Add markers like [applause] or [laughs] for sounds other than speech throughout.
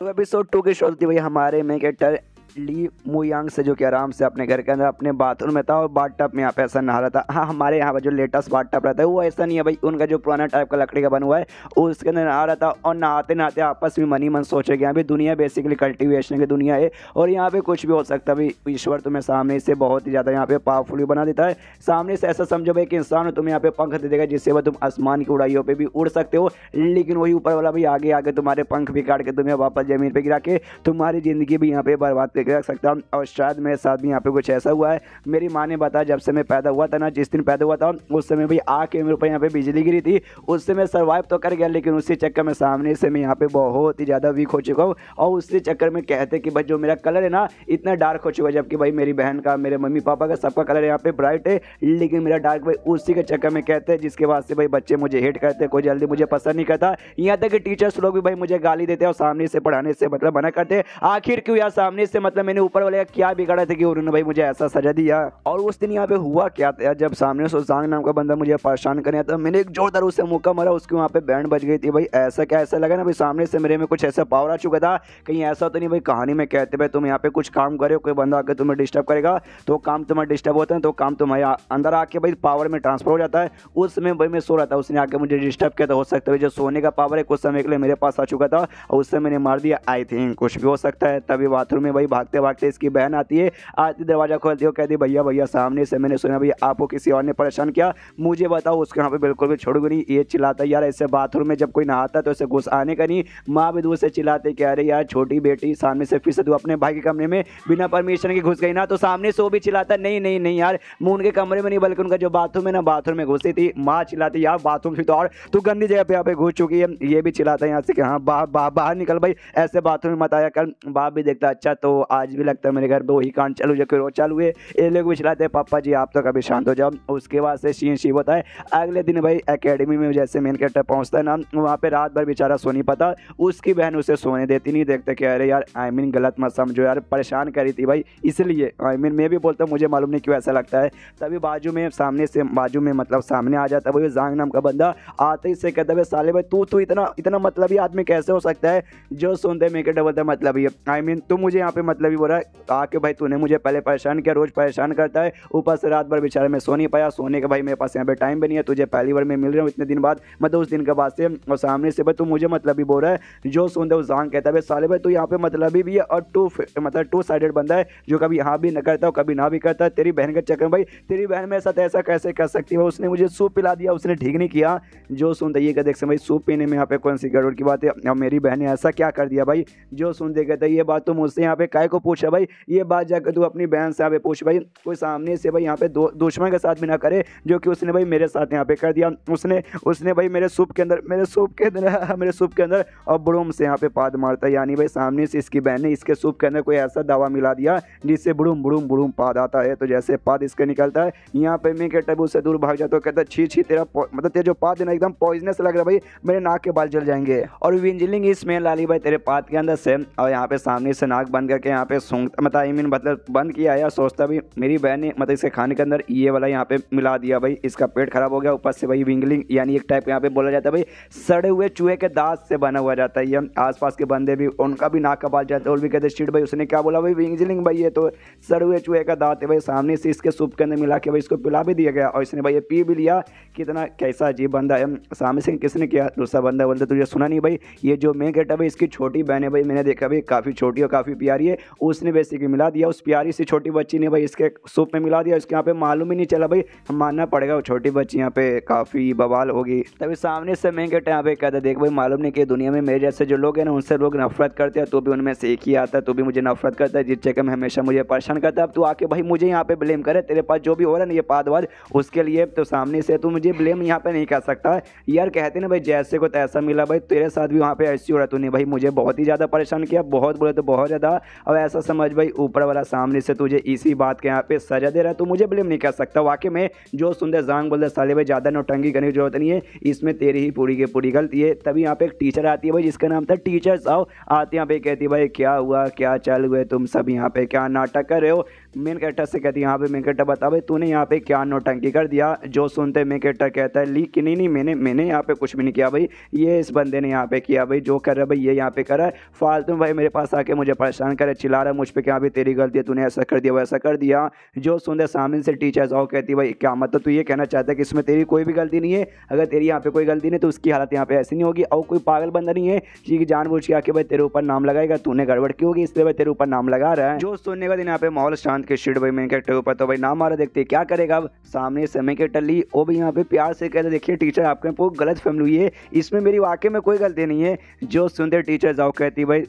तो episode to की शुरुआत हुई भाई हमारे कैरेक्टर ली मुयांग से जो कि आराम से अपने घर के अंदर अपने बाथरूम में था और बाट टप में यहाँ पे ऐसा नहा रहा था हाँ हमारे यहाँ पर जो लेटेस्ट बाट टप रहता है वो ऐसा नहीं है भाई उनका जो पुराना टाइप का लकड़ी का बना हुआ है उसके अंदर नहा रहा था और नहाते नहाते आपस में मनी मन सोचे कि यहाँ दुनिया बेसिकली कल्टिवेशन की दुनिया है और यहाँ पे कुछ भी हो सकता है भाई ईश्वर तुम्हें सामने से बहुत ही ज़्यादा यहाँ पे पावरफुल बना देता है सामने से ऐसा समझो भाई कि इंसान तुम्हें यहाँ पे पंख दे देगा जिससे वह तुम आसमान की उड़ाइयों पर भी उड़ सकते हो लेकिन वही ऊपर वाला भाई आगे आगे तुम्हारे पंख बिगाड़ के तुम्हें वापस जमीन पर गिरा के तुम्हारी ज़िंदगी भी यहाँ पे बर्बाद देख सकता हूँ और शायद मेरे साथ भी यहाँ पे कुछ ऐसा हुआ है मेरी माँ ने बताया जब से मैं पैदा हुआ था ना जिस दिन पैदा हुआ था उस समय भी आग के मेरे ऊपर यहाँ पे बिजली गिरी थी उससे मैं सर्वाइव तो कर गया लेकिन उसी चक्कर में सामने से मैं यहाँ पे बहुत ही ज़्यादा वीक हो चुका हूँ और उसी चक्कर में कहते कि भाई जो मेरा कलर है ना इतना डार्क हो चुका है जबकि भाई मेरी बहन का मेरे मम्मी पापा का सबका कलर यहाँ पे ब्राइट है लेकिन मेरा डार्क भाई उसी के चक्कर में कहते हैं जिसके बाद से भाई बच्चे मुझे हेट करते हैं कोई जल्दी मुझे पसंद नहीं करता यहाँ तक कि टीचर्स लोग भी भाई मुझे गाली देते हैं और सामने से पढ़ाने से मतलब मना करते हैं आखिर क्यों यार सामने से मतलब मतलब मैंने ऊपर वाले का क्या बिगाड़ा था कि उन्होंने भाई मुझे ऐसा सजा दिया और उस दिन यहाँ पे हुआ क्या था जब सामने सोजांग नाम का बंदा मुझे परेशान करने था तो मैंने एक जोरदार उससे मौका मरा उसके वहाँ पे बैंड बज गई थी भाई ऐसा क्या ऐसा लगा ना भाई सामने से मेरे में कुछ ऐसा पावर आ चुका था कहीं ऐसा तो नहीं भाई कहानी में कहते भाई तुम यहाँ पे कुछ काम करे कोई बंदा आकर तुम्हें डिस्टर्ब करेगा तो काम तुम्हारा डिस्टर्ब होता है तो काम तुम्हारे अंदर आके भाई पावर में ट्रांसफर हो जाता है उस समय भाई मैं सो रहा था उसने आके मुझे डिस्टर्ब किया था हो सकता है जो सोने का पावर है कुछ समय के लिए मेरे पास आ चुका था और उससे मैंने मार दिया आई थिंक कुछ भी हो सकता है तभी बाथरूम में भाई भाग भागते भागते इसकी बहन आती है आती तो दरवाज़ा खोलती हो कहती भैया भैया सामने से मैंने सुना भैया आपको किसी और ने परेशान किया मुझे बताओ उसके यहाँ पर बिल्कुल भी छोड़ नहीं ये चिल्लाता यार ऐसे बाथरूम में जब कोई नहाता तो ऐसे घुस आने का नहीं माँ भी दूर से चिल्लाते कह रहे यार छोटी बेटी सामने से फिर से तू अपने भाई के कमरे में बिना परमिशन के घुस गई ना तो सामने से वो भी चिल्लाता नहीं नहीं नहीं यार मुँह उनके कमरे में नहीं बल्कि उनका जो बाथरूम है ना बाथरूम में घुसी थी माँ चिल्लाती यार बाथरूम से तो और तू गंदी जगह पर यहाँ पे घुस चुकी है ये भी चिल्लाता है यहाँ से कि हाँ बाहर निकल भाई ऐसे बाथरूम में मत आया कर बाप भी देखता अच्छा तो आज भी लगता है मेरे घर दो ही कान चालू जो रोज चालू है ये लोग चिल्लाते हैं पापा जी आप तो कभी शांत हो जाओ उसके बाद से शीन शिव होता है अगले दिन भाई अकेडमी में जैसे मेन कैरेक्टर पहुँचता है ना वहाँ पर रात भर बेचारा सो नहीं पाता उसकी बहन उसे सोने देती नहीं देखते कि अरे यार आई मीन गलत मत समझो यार परेशान करी थी भाई इसलिए आई मीन मैं भी बोलता हूँ मुझे मालूम नहीं क्यों ऐसा लगता है तभी बाजू में सामने से बाजू में मतलब सामने आ जाता है वही जांग नाम का बंदा आते ही से कहता है साले भाई तू तू इतना इतना मतलब ही आदमी कैसे हो सकता है जो सुनते मेरे डबल मतलब ही आई मीन तुम मुझे यहाँ पे मतलब मतलब ही बोला आके भाई तूने मुझे पहले परेशान किया रोज़ परेशान करता है ऊपर से रात भर बेचारे में सो नहीं पाया सोने का भाई मेरे पास यहाँ पे टाइम भी नहीं है तुझे पहली बार मैं मिल रहा हूँ इतने दिन बाद मतलब उस दिन के बाद से और सामने से भाई तू मुझे मतलब ही बोल रहा है जो सुन दे जान कहता है साले भाई तू यहाँ पे मतलब भी है और टू मतलब टू साइडेड बंदा है जो कभी यहाँ भी ना करता हो कभी ना भी करता है तेरी बहन के चक्कर भाई तेरी बहन मेरे साथ ऐसा कैसे कर सकती है उसने मुझे सूप पिला दिया उसने ठीक नहीं किया जो सुन दे ये देख भाई सूप पीने में यहाँ पे कौन सी गड़बड़ की बात है और मेरी बहन ने ऐसा क्या कर दिया भाई जो सुन दे कहता ये बात तो मुझसे यहाँ पे कह भाई को पूछा भाई ये बात जाकर तू अपनी बहन से यहाँ पूछ भाई कोई सामने से भाई यहाँ पे दुश्मन के साथ भी ना करे जो कि उसने भाई मेरे साथ यहाँ पे कर दिया उसने उसने भाई मेरे सूप के अंदर मेरे सूप के अंदर [laughs] मेरे सूप के अंदर और ब्रूम से यहाँ पे पाद मारता है यानी भाई सामने से इसकी बहन ने इसके सूप के अंदर कोई ऐसा दवा मिला दिया जिससे ब्रूम ब्रूम ब्रूम पाद आता है तो जैसे पाद इसके निकलता है यहाँ पे मैं कहता उससे दूर भाग जाता तो हूँ कहता छी छी तेरा मतलब तेरा जो पाद है ना एकदम पॉइजनस लग रहा है भाई मेरे नाक के बाल जल जाएंगे और विंजलिंग स्मेल आ रही भाई तेरे पाद के अंदर से और यहाँ पे सामने से नाक बंद करके यहाँ पे सूंघता मतलब आई मीन मतलब बंद किया या सोचता भी मेरी बहन ने मतलब इसके खाने के अंदर ये वाला यहाँ पे मिला दिया भाई इसका पेट खराब हो गया ऊपर से भाई विंगलिंग यानी एक टाइप यहाँ पे बोला जाता है भाई सड़े हुए चूहे के दांत से बना हुआ जाता है ये आसपास के बंदे भी उनका भी नाक का बाल जाता है और भी कहते शीट भाई उसने क्या बोला भाई विंगलिंग भाई ये तो सड़े हुए चूहे का दांत है भाई सामने से इसके सूप के अंदर मिला के भाई इसको पिला भी दिया गया और इसने भाई ये पी भी लिया कितना कैसा अजीब बंदा है सामने से किसने किया दूसरा बंदा बोलते तुझे सुना नहीं भाई ये जो मैं कहता भाई इसकी छोटी बहन है भाई मैंने देखा भाई काफ़ी छोटी और काफ़ी प्यारी है उसने बेसिकली मिला दिया उस प्यारी सी छोटी बच्ची ने भाई इसके सूप में मिला दिया उसके यहाँ पे मालूम ही नहीं चला भाई हम मानना पड़ेगा वो छोटी बच्ची यहाँ पे काफ़ी बवाल होगी तभी सामने से मैं कहते यहाँ पे कहता देख भाई मालूम नहीं कि दुनिया में मेरे जैसे जो लोग हैं ना उनसे लोग नफरत करते हैं तो भी उनमें से एक ही आता है तो भी मुझे नफरत करता है जिस जगह में हमेशा मुझे परेशान करता है अब तू आके भाई मुझे यहाँ पे ब्लेम करे तेरे पास जो भी हो रहा है ना ये वाद उसके लिए तो सामने से तू मुझे ब्लेम यहाँ पे नहीं कर सकता यार कहते ना भाई जैसे को तैसा मिला भाई तेरे साथ भी वहाँ पे ऐसी हो रहा तूने भाई मुझे बहुत ही ज़्यादा परेशान किया बहुत बोले तो बहुत ज़्यादा अब ऐसा समझ भाई ऊपर वाला सामने से तुझे इसी बात के यहाँ पे सजा दे रहा है तो मुझे ब्लेम नहीं कर सकता वाकई में जो सुंदर जांग बोलते साले भाई ज़्यादा नोटंगी करने की जरूरत नहीं है इसमें तेरी ही पूरी की पूरी गलती है तभी यहाँ पे एक टीचर आती है भाई जिसका नाम था टीचर साहब आते यहाँ पे कहती भाई क्या हुआ क्या चल हुए तुम सब यहाँ पे क्या नाटक कर रहे हो मेन कैरेक्टर से कहती है यहाँ पे मेन कैरेक्टर बता भाई तूने यहाँ पे क्या नोटंकी कर दिया जो सुनते मेन कैरेक्टर कहता है लीक नहीं नहीं मैंने मैंने यहाँ पे कुछ भी नहीं किया भाई ये इस बंदे ने यहाँ पे किया भाई जो कर रहा है भाई ये यहाँ पे कर रहा है फालतू में भाई मेरे पास आके मुझे परेशान करे चिल्ला रहा है मुझ पर क्या हाँ, भाई तेरी गलती है तूने ऐसा कर दिया वैसा कर दिया जो सुनते सामने से टीचर्स आओ कहती भाई क्या मतलब तू ये कहना चाहता है कि इसमें तेरी कोई भी गलती नहीं है अगर तेरी यहाँ पे कोई गलती नहीं तो उसकी हालत यहाँ पे ऐसी नहीं होगी और कोई पागल बंदा नहीं है जी बुझ के आके भाई तेरे ऊपर नाम लगाएगा तूने गड़बड़ की होगी इसलिए भाई तेरे ऊपर नाम लगा रहा है जो सुनने का दिन यहाँ पे माहौल शांत के शीट भाई मेन कैरेक्टर के ऊपर तो भाई ना मारा देखते हैं क्या करेगा अब सामने समय की टली वो भी यहाँ पे प्यार से कहते देखिए टीचर आपके को गलत फहम हुई है इसमें मेरी वाकई में कोई गलती नहीं है जो सुनते टीचर जाओ कहती भाई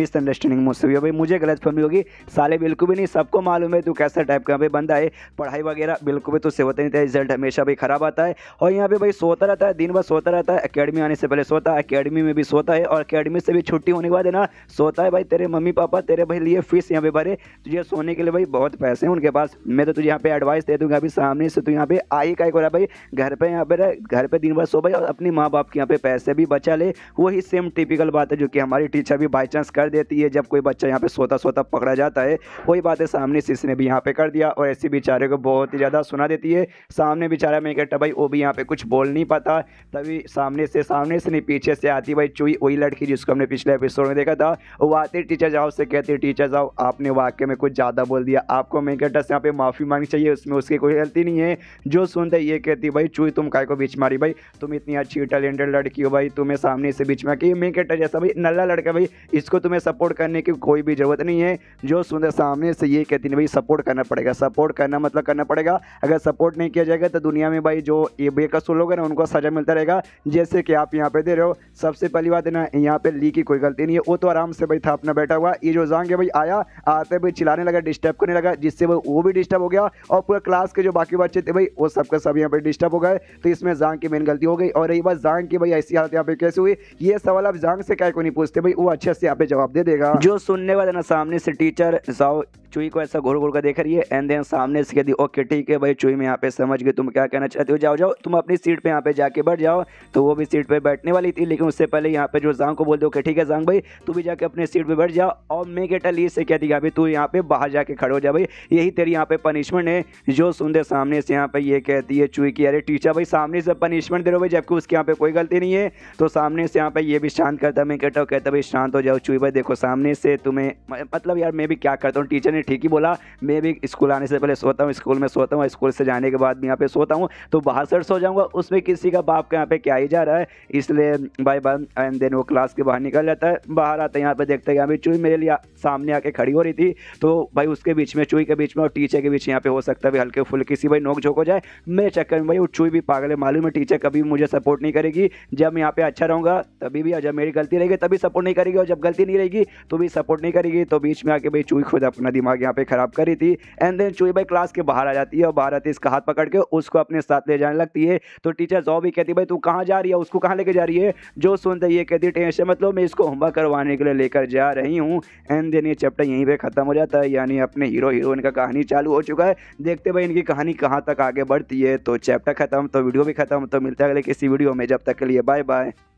मिसअंडरस्टैंडिंग मुझसे भी भाई मुझे गलत फहमी होगी साले बिल्कुल भी नहीं सबको मालूम है तू कैसा टाइप का भाई बंदा है पढ़ाई वगैरह बिल्कुल भी तो से होता नहीं था रिजल्ट हमेशा भाई ख़राब आता है और यहाँ पे भाई सोता रहता है दिन भर सोता रहता है अकेडमी आने से पहले सोता है अकेडमी में भी सोता है और अकेडमी से भी छुट्टी होने के बाद है ना सोता है भाई तेरे मम्मी पापा तेरे भाई लिए फीस यहाँ पे भरे तुझे सोने के लिए भाई बहुत पैसे हैं उनके पास मैं तो तुझे यहाँ पे एडवाइस दे दूंगा अभी सामने से तू यहाँ पे आई का एक भाई घर पे यहाँ पे घर पे दिन भर सो भाई और अपनी माँ बाप के यहाँ पे पैसे भी बचा ले वही सेम टिपिकल बात है जो कि हमारी टीचर भी बाई चांस कर देती है जब कोई बच्चा यहाँ पे सोता सोता पकड़ा जाता है वही बात है सामने से इसने भी यहाँ पे कर दिया और ऐसे बेचारे को बहुत ही ज़्यादा सुना देती है सामने बेचारा मैं कहता भाई वो भी यहाँ पे कुछ बोल नहीं पाता तभी सामने से सामने से नहीं पीछे से आती भाई चुई वही लड़की जिसको हमने पिछले एपिसोड में देखा था वो आती टीचर जाओ से कहती टीचर जाओ आपने वाक्य में कुछ ज़्यादा बोल दिया दिया आपको मेंकेटस यहाँ पे माफ़ी मांगनी चाहिए उसमें उसकी कोई गलती नहीं है जो सुनते ये कहती भाई चूई तुम काय को बीच मारी भाई तुम इतनी अच्छी टैलेंटेड लड़की हो भाई तुम्हें सामने से बीच में कि मेंकेटस जैसा भाई नल्ला लड़का भाई इसको तुम्हें सपोर्ट करने की कोई भी ज़रूरत नहीं है जो सुनते सामने से ये कहती नहीं भाई सपोर्ट करना पड़ेगा सपोर्ट करना मतलब करना पड़ेगा अगर सपोर्ट नहीं किया जाएगा तो दुनिया में भाई जो ये बेकसूर लोग हैं ना उनको सज़ा मिलता रहेगा जैसे कि आप यहाँ पे दे रहे हो सबसे पहली बात है ना यहाँ पे ली की कोई गलती नहीं है वो तो आराम से भाई था अपना बैठा हुआ ये जो जांग है भाई आया आते भाई चिलाने लगा डिस्टर्ब करने लगा जिससे वो वो भी डिस्टर्ब हो गया और पूरा क्लास के जो बाकी बच्चे थे भाई वो सबका सब यहाँ पर डिस्टर्ब हो गए तो इसमें जांग की मेन गलती हो गई और रही बात जांग की भाई ऐसी हालत यहाँ पे कैसे हुई ये सवाल आप जांग से क्या को नहीं पूछते भाई वो अच्छे से यहाँ पे जवाब दे देगा जो सुनने वाले ना सामने से टीचर जाओ चुई को ऐसा घोर घोर कर देख रही है एंड देन सामने से कहती ओके ठीक है भाई चुई में यहाँ पे समझ गए तुम क्या कहना चाहते हो जाओ जाओ तुम अपनी सीट पर यहाँ पे जाके बैठ जाओ तो वो भी सीट पर बैठने वाली थी लेकिन उससे पहले यहाँ पे जो जांग को बोल दो ठीक है जांग भाई तू भी जाके अपने सीट पर बैठ जाओ और मैं कहता ली से कहती भाई तू यहाँ पे बाहर जाके खड़े हो जा भाई यही तेरी यहाँ पे पनिशमेंट है जो सुन दे सामने से यहाँ पे ये कहती है चुई की अरे टीचर भाई सामने से पनिशमेंट दे रहे भाई जबकि उसके यहाँ पे कोई गलती नहीं है तो सामने से यहाँ पे ये भी शांत करता मैं कहता हूँ कहता भाई शांत हो जाओ चुई भाई देखो सामने से तुम्हें मतलब यार मैं भी क्या करता हूँ टीचर ने ठीक ही बोला मैं भी स्कूल आने से पहले सोता हूँ स्कूल में सोता हूँ स्कूल से जाने के बाद भी यहाँ पे सोता हूँ तो बाहर सर सो जाऊँगा उसमें किसी का बाप का यहाँ पे क्या ही जा रहा है इसलिए भाई बहन एंड देन वो क्लास के बाहर निकल जाता है बाहर आता है यहाँ पर देखते हैं यहाँ पर चूई मेरे लिए सामने आके खड़ी हो रही थी तो भाई उसके बीच में चूई के बीच में और टीचर के बीच यहाँ पे हो सकता है हल्के फुल किसी भाई नोक झोंक हो जाए मेरे चक्कर में भाई वो चूई भी पागल है मालूम है टीचर कभी मुझे सपोर्ट नहीं करेगी जब मैं यहाँ पे अच्छा रहूँगा तभी भी जब मेरी गलती रहेगी तभी सपोर्ट नहीं करेगी और जब गलती नहीं रहेगी तो भी सपोर्ट नहीं करेगी तो बीच में आके भाई चूई खुद अपना दिमाग दिमाग यहाँ पे ख़राब करी थी एंड देन चूई भाई क्लास के बाहर आ जाती है और बाहर आती है इसका हाथ पकड़ के उसको अपने साथ ले जाने लगती है तो टीचर जो भी कहती भाई तू कहाँ जा रही है उसको कहाँ लेके जा रही है जो सुनते ये कहती टेंशन मतलब मैं इसको होमवर्क करवाने के लिए लेकर जा रही हूँ एंड देन ये चैप्टर यहीं पर ख़त्म हो जाता है यानी अपने हीरो हीरोइन का कहानी चालू हो चुका है देखते भाई इनकी कहानी कहाँ तक आगे बढ़ती है तो चैप्टर खत्म तो वीडियो भी खत्म तो मिलता है अगले किसी वीडियो में जब तक के लिए बाय बाय